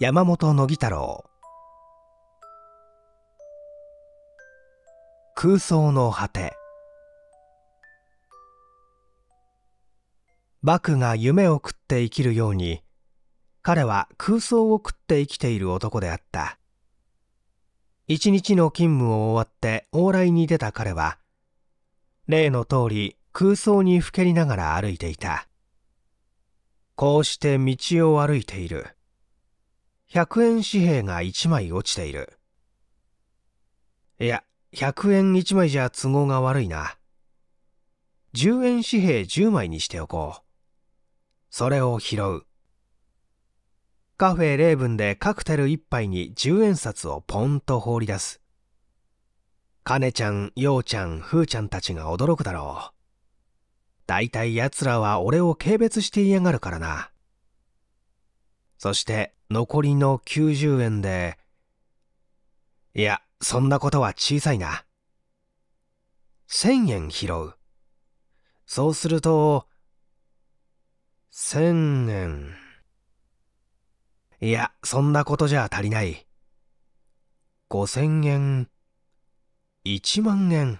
山本乃木太郎空想の果てバクが夢を食って生きるように彼は空想を食って生きている男であった一日の勤務を終わって往来に出た彼は例の通り空想にふけりながら歩いていたこうして道を歩いている100円紙幣が1枚落ちている。いや、100円1枚じゃ都合が悪いな。10円紙幣10枚にしておこう。それを拾う。カフェレーブンでカクテル1杯に10円札をポンと放り出す。カネちゃん、ヨウちゃん、フーちゃんたちが驚くだろう。大体奴らは俺を軽蔑して嫌がるからな。そして残りの90円で、いや、そんなことは小さいな。1000円拾う。そうすると、1000円。いや、そんなことじゃ足りない。5000円、1万円。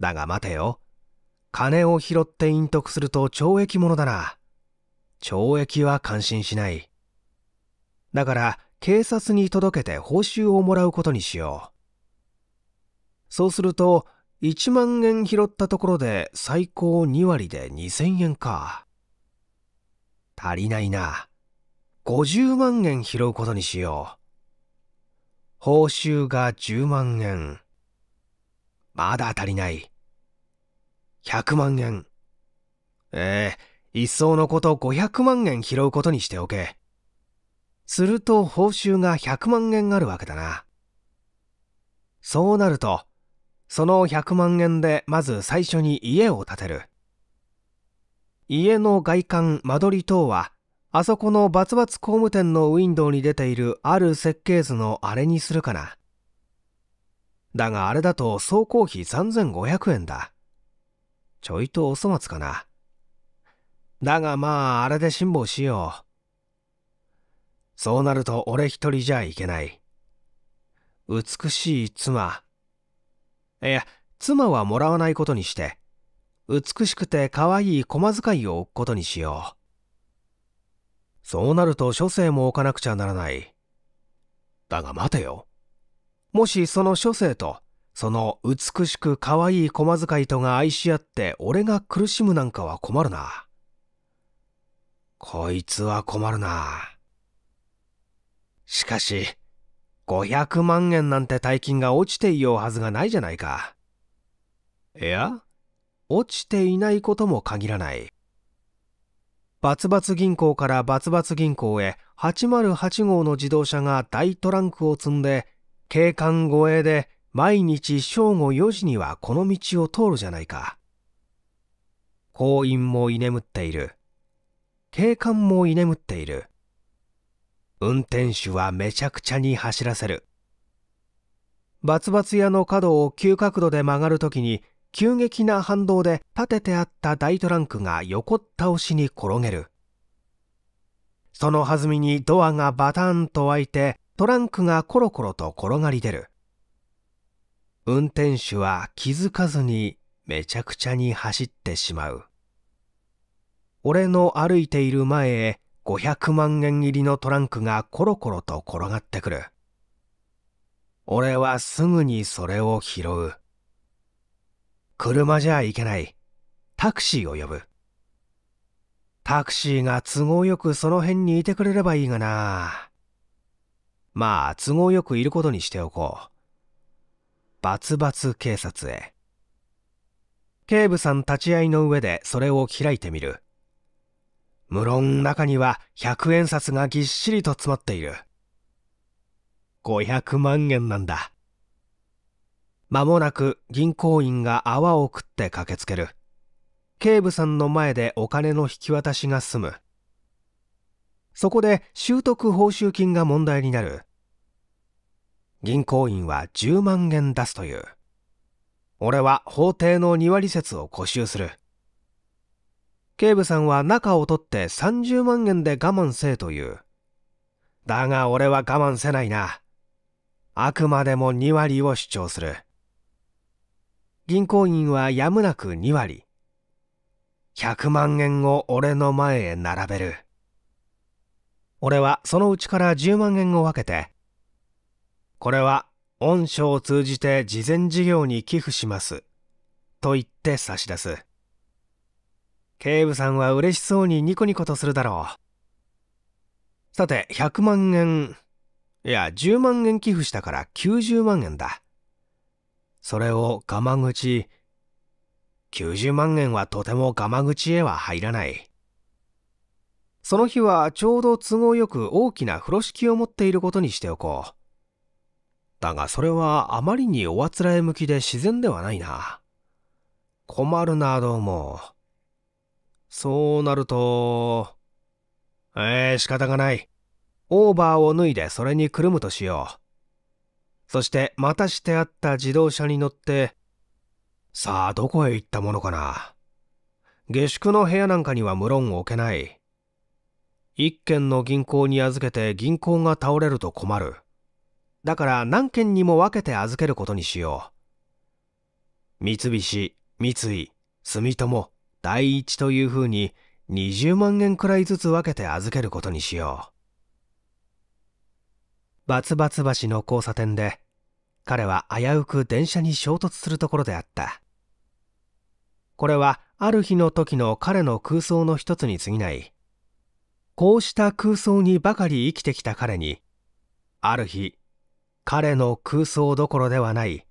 だが待てよ。金を拾って隠匿すると懲役者だな。懲役は感心しない。だから、警察に届けて報酬をもらうことにしよう。そうすると、1万円拾ったところで最高2割で2000円か。足りないな。50万円拾うことにしよう。報酬が10万円。まだ足りない。100万円。ええー一層のこと500万円拾うことにしておけ。すると報酬が100万円あるわけだな。そうなると、その100万円でまず最初に家を建てる。家の外観間取り等は、あそこのバツバツ工務店のウィンドウに出ているある設計図のあれにするかな。だがあれだと総工費3500円だ。ちょいとお粗末かな。だがまあ、あれで辛抱しよう。そうなると俺一人じゃいけない。美しい妻。いや、妻はもらわないことにして、美しくて可愛い駒遣いを置くことにしよう。そうなると処世も置かなくちゃならない。だが待てよ。もしその処世と、その美しく可愛い駒遣いとが愛し合って俺が苦しむなんかは困るな。こいつは困るな。しかし、500万円なんて大金が落ちていようはずがないじゃないか。いや、落ちていないことも限らない。バツバツ銀行からバツバツ銀行へ808号の自動車が大トランクを積んで、警官護衛で毎日正午4時にはこの道を通るじゃないか。行員も居眠っている。警官も居眠っている。運転手はめちゃくちゃに走らせる。バツバツ屋の角を急角度で曲がるときに、急激な反動で立ててあった大トランクが横倒しに転げる。その弾みにドアがバタンと開いて、トランクがコロコロと転がり出る。運転手は気づかずにめちゃくちゃに走ってしまう。俺の歩いている前へ500万円入りのトランクがコロコロと転がってくる。俺はすぐにそれを拾う。車じゃ行けない。タクシーを呼ぶ。タクシーが都合よくその辺にいてくれればいいがな。まあ、都合よくいることにしておこう。バツバツ警察へ。警部さん立ち会いの上でそれを開いてみる。無論中には百円札がぎっしりと詰まっている。500万円なんだ。間もなく銀行員が泡を食って駆けつける。警部さんの前でお金の引き渡しが済む。そこで習得報酬金が問題になる。銀行員は10万円出すという。俺は法廷の2割説を固執する。警部さんは中を取って30万円で我慢せえという。だが俺は我慢せないな。あくまでも2割を主張する。銀行員はやむなく2割。100万円を俺の前へ並べる。俺はそのうちから10万円を分けて、これは御賞を通じて慈善事業に寄付します。と言って差し出す。警部さんは嬉しそうにニコニコとするだろう。さて、100万円、いや、10万円寄付したから90万円だ。それをガマ口、90万円はとてもガマ口へは入らない。その日はちょうど都合よく大きな風呂敷を持っていることにしておこう。だがそれはあまりにおあつらえ向きで自然ではないな。困るな、どうも。そうなると、ええー、仕方がない。オーバーを脱いでそれにくるむとしよう。そしてまたしてあった自動車に乗って、さあどこへ行ったものかな。下宿の部屋なんかには無論置けない。一軒の銀行に預けて銀行が倒れると困る。だから何軒にも分けて預けることにしよう。三菱、三井、住友、第一というふうに20万円くらいずつ分けて預けることにしよう。バツバツ橋の交差点で、彼は危うく電車に衝突するところであった。これはある日の時の彼の空想の一つに過ぎない。こうした空想にばかり生きてきた彼に、ある日、彼の空想どころではない、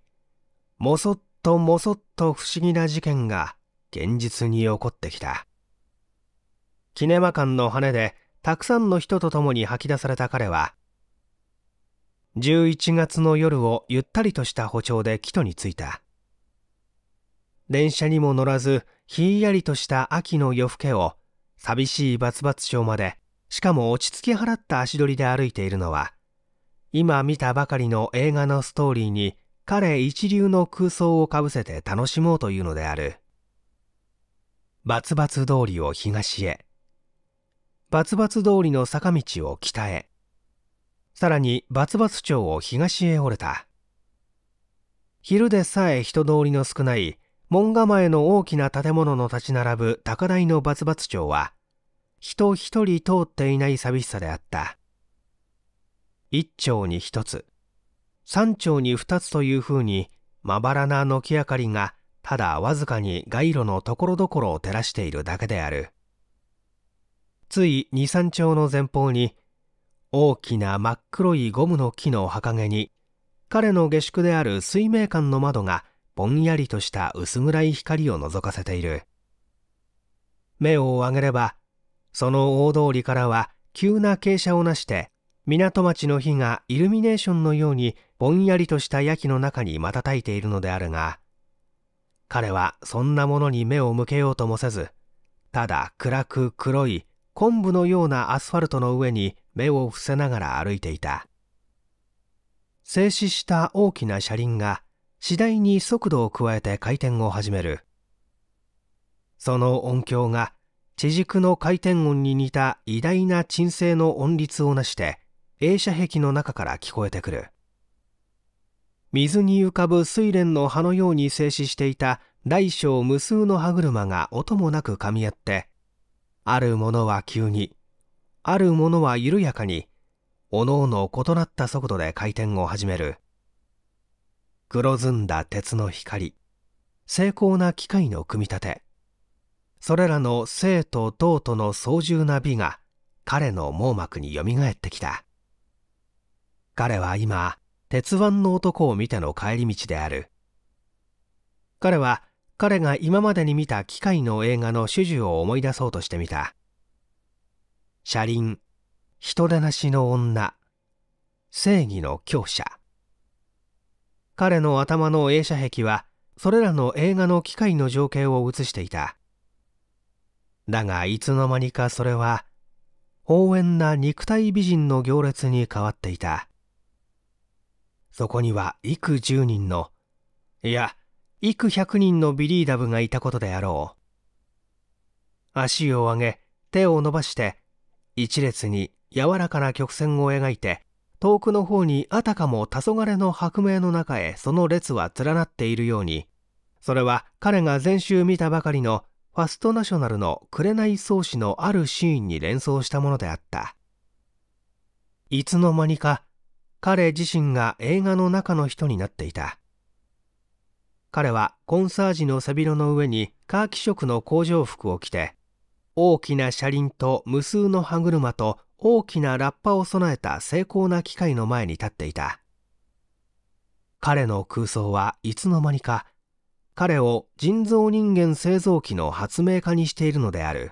もそっともそっと不思議な事件が現実に起こってきたキネマ館の羽でたくさんの人と共に吐き出された彼は11月の夜をゆったりとした歩調で木戸に着いた電車にも乗らずひんやりとした秋の夜更けを寂しいバツバツ町までしかも落ち着き払った足取りで歩いているのは今見たばかりの映画のストーリーに彼一流の空想をかぶせて楽しもうというのであるバツバツ通りを東へバツバツ通りの坂道を北へさらにバツバツ町を東へ折れた昼でさえ人通りの少ない門構えの大きな建物の立ち並ぶ高台のバツバツ町は人一人通っていない寂しさであった一丁に一つ三丁に二つというふうにまばらな軒明かりがただわずかに街路のところどころを照らしているだけであるつい二三丁の前方に大きな真っ黒いゴムの木の墓陰に彼の下宿である水明館の窓がぼんやりとした薄暗い光を覗かせている目を上げればその大通りからは急な傾斜をなして港町の火がイルミネーションのようにぼんやりとした夜きの中に瞬いているのであるが彼はそんなものに目を向けようともせずただ暗く黒い昆布のようなアスファルトの上に目を伏せながら歩いていた静止した大きな車輪が次第に速度を加えて回転を始めるその音響が地軸の回転音に似た偉大な鎮静の音律をなして映写壁の中から聞こえてくる水に浮かぶ睡蓮の葉のように静止していた大小無数の歯車が音もなく噛み合って、あるものは急に、あるものは緩やかに、おのおの異なった速度で回転を始める。黒ずんだ鉄の光、精巧な機械の組み立て、それらの生と等との操縦な美が彼の網膜によみがえってきた。彼は今、鉄腕の男を見ての帰り道である彼は彼が今までに見た機械の映画の主従を思い出そうとしてみた車輪人でなしの女正義の強者彼の頭の映写壁はそれらの映画の機械の情景を映していただがいつの間にかそれは応援な肉体美人の行列に変わっていたそこには幾十人の、いや、幾百人のビリーダブがいたことであろう。足を上げ、手を伸ばして、一列に柔らかな曲線を描いて、遠くの方にあたかも黄昏の白明の中へその列は連なっているように、それは彼が前週見たばかりのファストナショナルの紅草子のあるシーンに連想したものであった。いつの間にか彼自身が映画の中の人になっていた彼はコンサージの背広の上にカーキ色の工場服を着て大きな車輪と無数の歯車と大きなラッパを備えた精巧な機械の前に立っていた彼の空想はいつの間にか彼を人造人間製造機の発明家にしているのである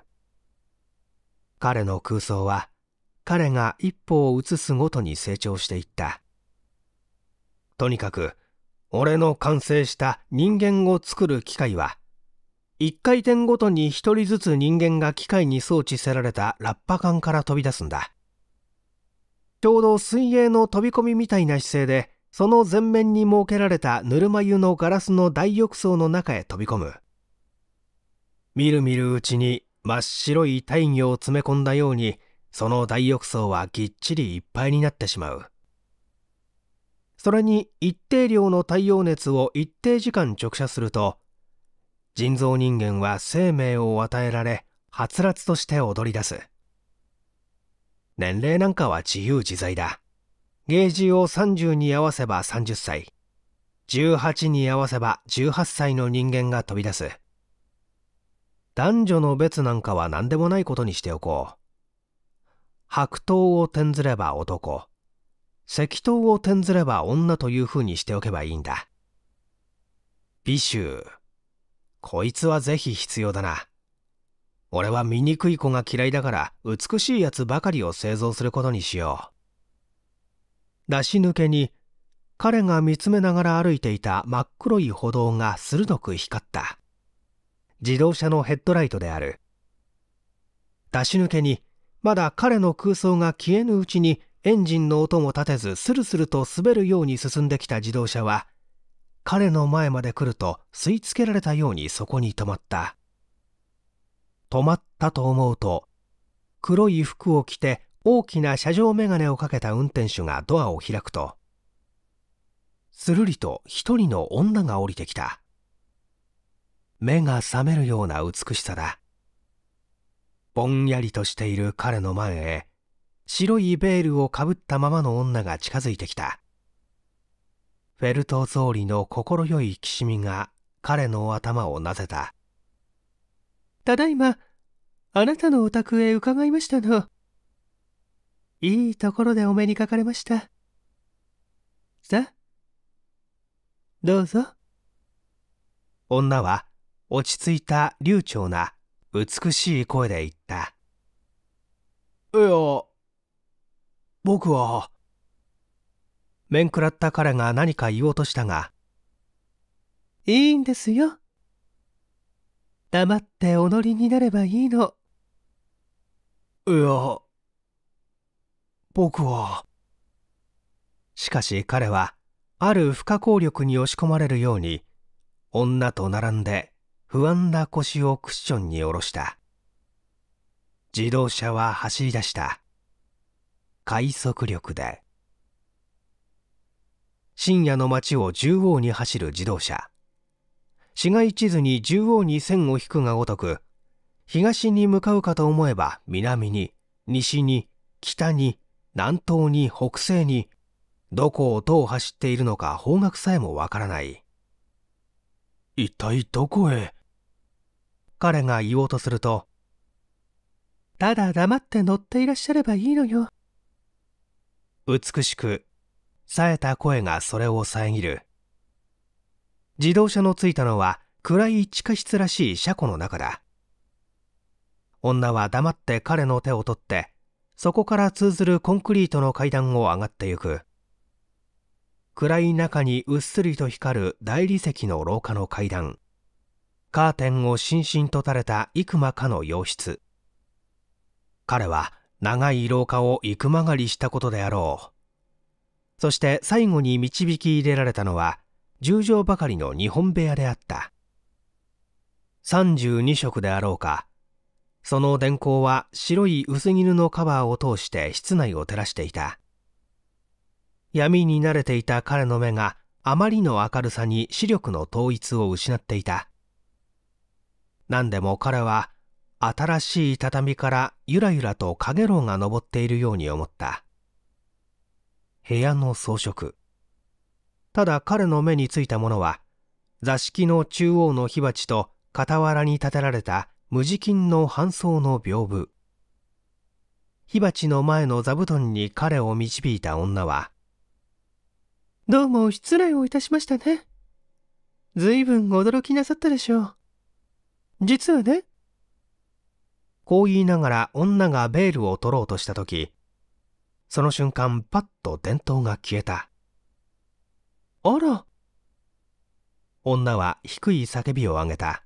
彼の空想は彼が一歩を移すごとに成長していった。とにかく、俺の完成した人間を作る機械は、一回転ごとに一人ずつ人間が機械に装置せられたラッパ管から飛び出すんだ。ちょうど水泳の飛び込みみたいな姿勢で、その前面に設けられたぬるま湯のガラスの大浴槽の中へ飛び込む。みるみるうちに真っ白い大魚を詰め込んだように、その大浴槽はぎっちりいっぱいになってしまうそれに一定量の太陽熱を一定時間直射すると人造人間は生命を与えられはつらつとして踊り出す年齢なんかは自由自在だゲージを30に合わせば30歳18に合わせば18歳の人間が飛び出す男女の別なんかは何でもないことにしておこう白桃を転ずれば男赤刀を転ずれば女というふうにしておけばいいんだ美醜こいつはぜひ必要だな俺は醜い子が嫌いだから美しいやつばかりを製造することにしよう出し抜けに彼が見つめながら歩いていた真っ黒い歩道が鋭く光った自動車のヘッドライトである出し抜けにまだ彼の空想が消えぬうちにエンジンの音も立てずスルスルと滑るように進んできた自動車は彼の前まで来ると吸い付けられたようにそこに止まった止まったと思うと黒い服を着て大きな車上眼鏡をかけた運転手がドアを開くとするりと一人の女が降りてきた目が覚めるような美しさだぼんやりとしている彼の前へ白いベールをかぶったままの女が近づいてきたフェルト草履の快いきしみが彼の頭をなぜたただいまあなたのお宅へ伺いましたのいいところでお目にかかれましたさあどうぞ女は落ち着いた流暢な美しい声で言った。いや、僕は。面食らった彼が何か言おうとしたが、いいんですよ。黙ってお乗りになればいいの。いや、僕は。しかし彼は、ある不可抗力に押し込まれるように、女と並んで不安な腰をクッションに下ろした自動車は走り出した快速力で深夜の街を縦横に走る自動車市街地図に縦横に線を引くがごとく東に向かうかと思えば南に西に北に南東に北西にどこをどう走っているのか方角さえもわからない一体どこへ彼が言おうとすると、ただ黙って乗っていらっしゃればいいのよ。美しく、冴えた声がそれを遮る。自動車のついたのは暗い地下室らしい車庫の中だ。女は黙って彼の手を取って、そこから通ずるコンクリートの階段を上がってゆく。暗い中にうっすりと光る大理石の廊下の階段。カーテンをしんしんと垂れた幾間かの洋室彼は長い廊下を幾曲がりしたことであろうそして最後に導き入れられたのは10畳ばかりの日本部屋であった32色であろうかその電光は白い薄絹のカバーを通して室内を照らしていた闇に慣れていた彼の目があまりの明るさに視力の統一を失っていた何でも彼は新しい畳からゆらゆらと陽炎が登っているように思った部屋の装飾ただ彼の目についたものは座敷の中央の火鉢と傍らに立てられた無地金の搬送の屏風火鉢の前の座布団に彼を導いた女は「どうも失礼をいたしましたね。随分驚きなさったでしょう。実はね。こう言いながら女がベールを取ろうとした時、その瞬間パッと電灯が消えた。あら。女は低い叫びを上げた。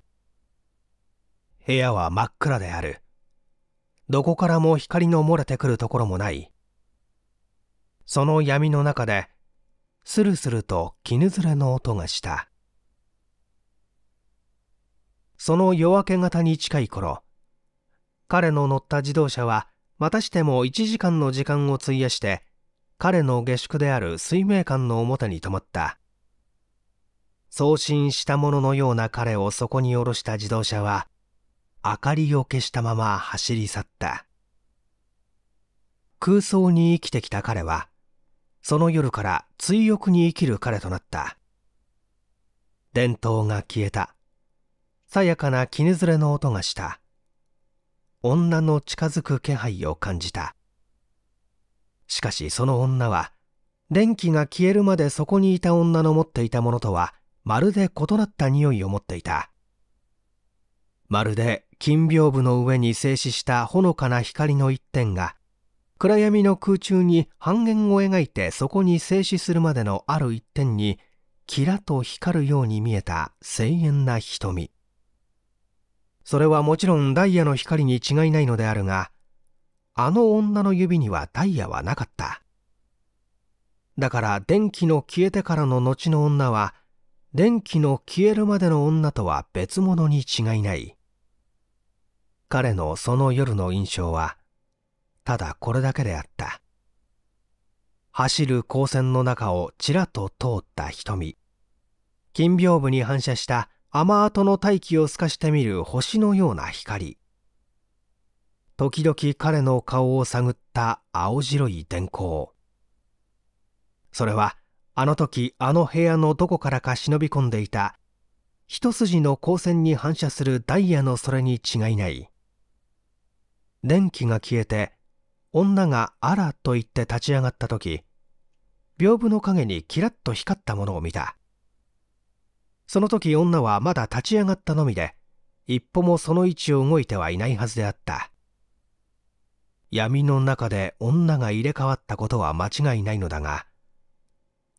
部屋は真っ暗である。どこからも光の漏れてくるところもない。その闇の中で、スルスルと絹ずれの音がした。その夜明け方に近い頃彼の乗った自動車はまたしても1時間の時間を費やして彼の下宿である水明館の表に止まった送信したもののような彼をそこに下ろした自動車は明かりを消したまま走り去った空想に生きてきた彼はその夜から追憶に生きる彼となった伝統が消えたさやかな絹ずれの音がした。女の近づく気配を感じた。しかしその女は、電気が消えるまでそこにいた女の持っていたものとは、まるで異なった匂いを持っていた。まるで金屏風の上に静止したほのかな光の一点が、暗闇の空中に半円を描いてそこに静止するまでのある一点に、キラと光るように見えた声援な瞳。それはもちろんダイヤの光に違いないのであるが、あの女の指にはダイヤはなかった。だから電気の消えてからの後の女は、電気の消えるまでの女とは別物に違いない。彼のその夜の印象は、ただこれだけであった。走る光線の中をちらっと通った瞳。金屏風に反射した雨跡の大気を透かしてみる星のような光時々彼の顔を探った青白い電光それはあの時あの部屋のどこからか忍び込んでいた一筋の光線に反射するダイヤのそれに違いない電気が消えて女が「あら」と言って立ち上がった時屏風の影にキラッと光ったものを見たその時女はまだ立ち上がったのみで、一歩もその位置を動いてはいないはずであった。闇の中で女が入れ替わったことは間違いないのだが、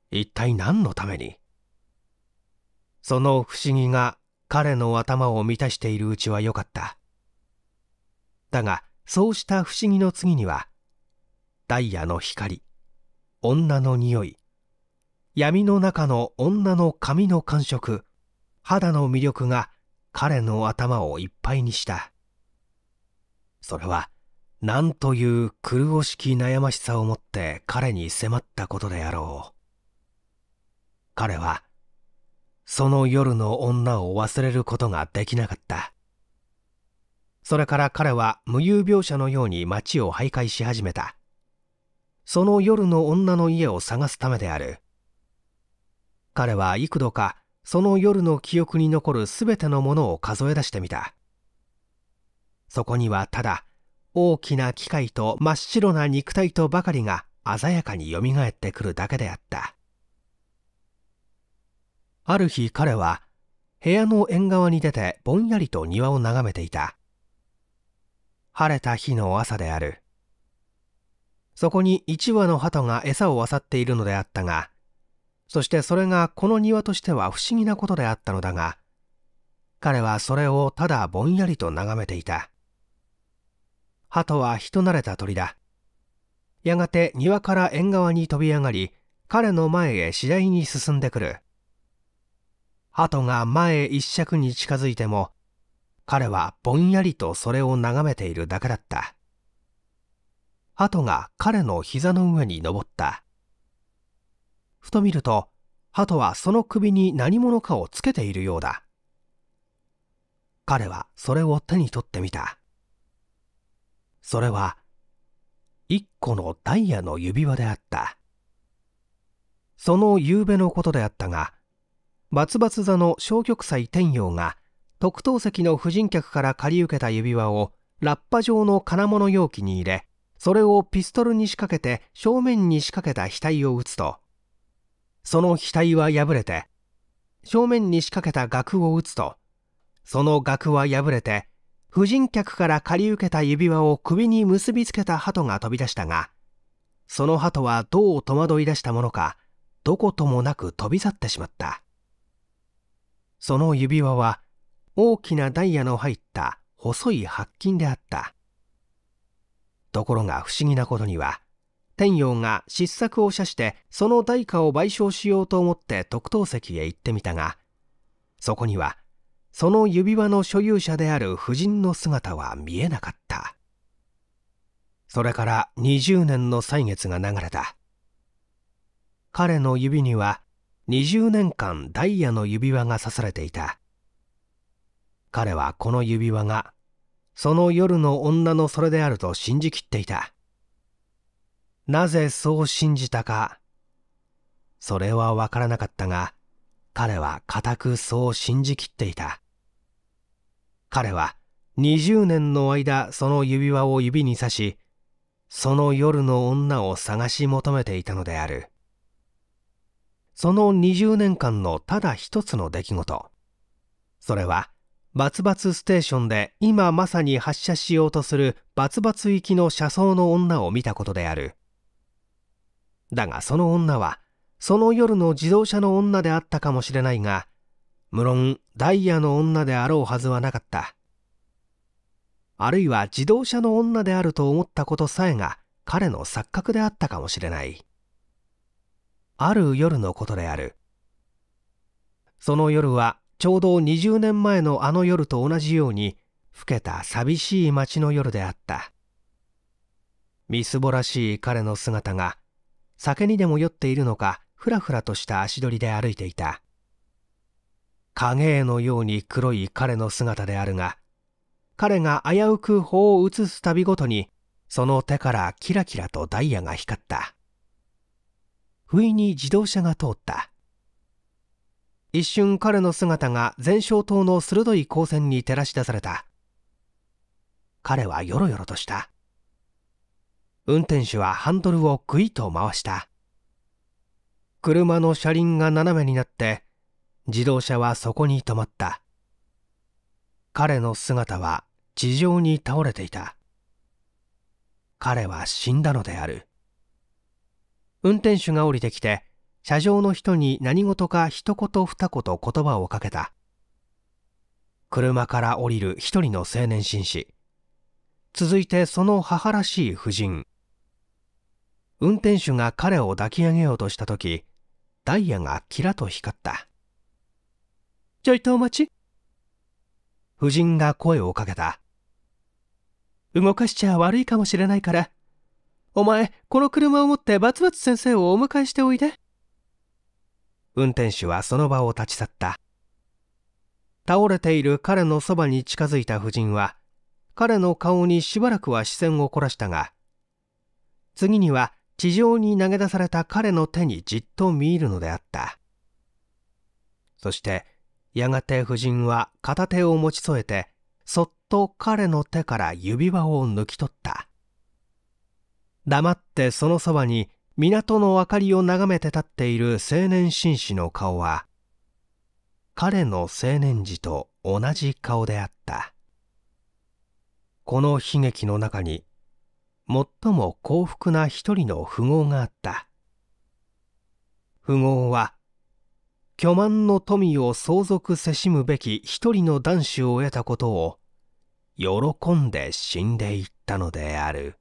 一体何のためにその不思議が彼の頭を満たしているうちは良かった。だが、そうした不思議の次には、ダイヤの光、女の匂い、闇の中の女の髪の感触、肌の魅力が彼の頭をいっぱいにした。それは、何という苦しき悩ましさを持って彼に迫ったことであろう。彼は、その夜の女を忘れることができなかった。それから彼は無遊病者のように街を徘徊し始めた。その夜の女の家を探すためである。彼は幾度かその夜の記憶に残る全てのものを数え出してみたそこにはただ大きな機械と真っ白な肉体とばかりが鮮やかによみがえってくるだけであったある日彼は部屋の縁側に出てぼんやりと庭を眺めていた晴れた日の朝であるそこに1羽の鳩が餌を漁っているのであったがそしてそれがこの庭としては不思議なことであったのだが、彼はそれをただぼんやりと眺めていた。鳩は人慣れた鳥だ。やがて庭から縁側に飛び上がり、彼の前へ次第に進んでくる。鳩が前へ一尺に近づいても、彼はぼんやりとそれを眺めているだけだった。鳩が彼の膝の上に登った。ふと見ると、鳩はその首に何者かをつけているようだ。彼はそれを手に取ってみた。それは、一個のダイヤの指輪であった。その夕べのことであったが、バツバツ座の消極祭天陽が特等席の婦人客から借り受けた指輪をラッパ状の金物容器に入れ、それをピストルに仕掛けて正面に仕掛けた額を打つと、その額は破れて、正面に仕掛けた額を打つと、その額は破れて、婦人客から借り受けた指輪を首に結びつけた鳩が飛び出したが、その鳩はどう戸惑い出したものか、どこともなく飛び去ってしまった。その指輪は、大きなダイヤの入った細い白金であった。ところが不思議なことには、天陽が失策を射してその代価を賠償しようと思って特等席へ行ってみたがそこにはその指輪の所有者である夫人の姿は見えなかったそれから20年の歳月が流れた彼の指には20年間ダイヤの指輪が刺されていた彼はこの指輪がその夜の女のそれであると信じきっていたなぜそう信じたか。それはわからなかったが、彼は固くそう信じきっていた。彼は20年の間その指輪を指に刺し、その夜の女を探し求めていたのである。その20年間のただ一つの出来事。それは、バツバツステーションで今まさに発射しようとするバツバツ行きの車窓の女を見たことである。だがその女は、その夜の自動車の女であったかもしれないが、無論ダイヤの女であろうはずはなかった。あるいは自動車の女であると思ったことさえが彼の錯覚であったかもしれない。ある夜のことである。その夜はちょうど20年前のあの夜と同じように老けた寂しい街の夜であった。みすぼらしい彼の姿が酒にでも酔っているのかふらふらとした足取りで歩いていた影絵のように黒い彼の姿であるが彼が危うく法を移すたびごとにその手からキラキラとダイヤが光った不意に自動車が通った一瞬彼の姿が前哨灯の鋭い光線に照らし出された彼はよろよろとした運転手はハンドルをぐいと回した車の車輪が斜めになって自動車はそこに止まった彼の姿は地上に倒れていた彼は死んだのである運転手が降りてきて車上の人に何事か一言二言言葉をかけた車から降りる一人の青年紳士続いてその母らしい婦人運転手が彼を抱き上げようとした時ダイヤがキラと光ったちょいとお待ち夫人が声をかけた動かしちゃ悪いかもしれないからお前この車を持ってバツバツ先生をお迎えしておいで運転手はその場を立ち去った倒れている彼のそばに近づいた夫人は彼の顔にしばらくは視線を凝らしたが次には地上に投げ出された彼の手にじっと見入るのであったそしてやがて夫人は片手を持ち添えてそっと彼の手から指輪を抜き取った黙ってそのそばに港の明かりを眺めて立っている青年紳士の顔は彼の青年時と同じ顔であったこの悲劇の中に最も幸福な一人の富豪があった富豪は巨万の富を相続せしむべき一人の男子を得たことを喜んで死んでいったのである